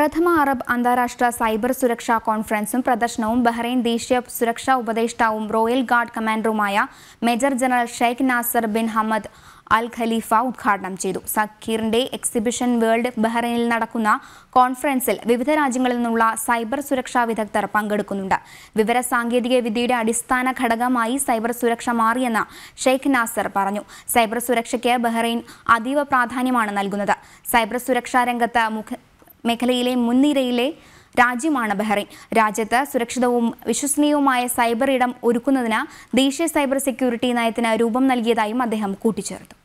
പ്രഥമ അറബ് അന്താരാഷ്ട്ര സൈബർ സുരക്ഷാ കോൺഫറൻസും പ്രദർശനവും ബഹ്റൈൻ ദേശീയ സുരക്ഷാ ഉപദേഷ്ടാവും റോയൽ ഗാർഡ് കമാൻഡറുമായ major general Sheikh Nasser bin Hamad Al Khalifa ഉദ്ഘാടനം ചെയ്തു സക്കീറിന്റെ എക്സിബിഷൻ വേൾഡ് ബഹ്റൈനിൽ നടക്കുന്ന കോൺഫറൻസിൽ വിവിധ രാജ്യങ്ങളിൽ നിന്നുള്ള സൈബർ സുരക്ഷാ വിദഗ്ധർ പങ്കെടുക്കുന്നുണ്ട് വിവര സാങ്കേതിക വിദ്യയുടെ അടിസ്ഥാന ഘടകമായി സൈബർ സുരക്ഷ മാറിയെന്ന് ഷെയ്ഖ് നാസർ പറഞ്ഞു സൈബർ സുരക്ഷയ്ക്ക് ബഹ്റൈൻ അതീവ പ്രാധാന്യമാണ് നൽകുന്നത് സൈബർ സുരക്ഷാ രംഗത്ത് മുഖ മേഖലയിലെ മുൻനിരയിലെ രാജ്യമാണ് ബഹ്റൈൻ രാജ്യത്ത് സുരക്ഷിതവും വിശ്വസനീയവുമായ സൈബർ ഇടം ഒരുക്കുന്നതിന് ദേശീയ സൈബർ സെക്യൂരിറ്റി നയത്തിന് രൂപം നൽകിയതായും അദ്ദേഹം കൂട്ടിച്ചേർത്തു